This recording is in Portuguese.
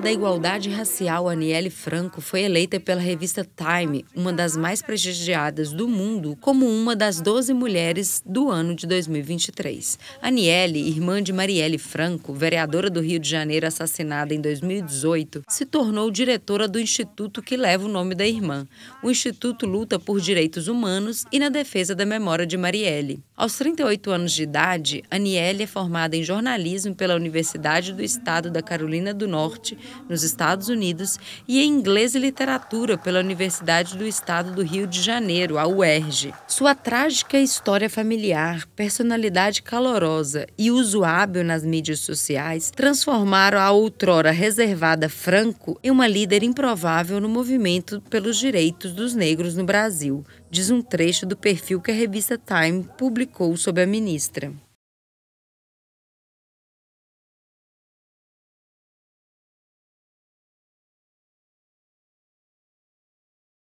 da Igualdade Racial, Aniele Franco, foi eleita pela revista Time, uma das mais prestigiadas do mundo, como uma das 12 mulheres do ano de 2023. Aniele, irmã de Marielle Franco, vereadora do Rio de Janeiro assassinada em 2018, se tornou diretora do instituto que leva o nome da irmã. O instituto luta por direitos humanos e na defesa da memória de Marielle. Aos 38 anos de idade, Aniele é formada em jornalismo pela Universidade do Estado da Carolina do Norte nos Estados Unidos, e em Inglês e Literatura pela Universidade do Estado do Rio de Janeiro, a UERJ. Sua trágica história familiar, personalidade calorosa e uso hábil nas mídias sociais transformaram a outrora reservada Franco em uma líder improvável no movimento pelos direitos dos negros no Brasil, diz um trecho do perfil que a revista Time publicou sobre a ministra.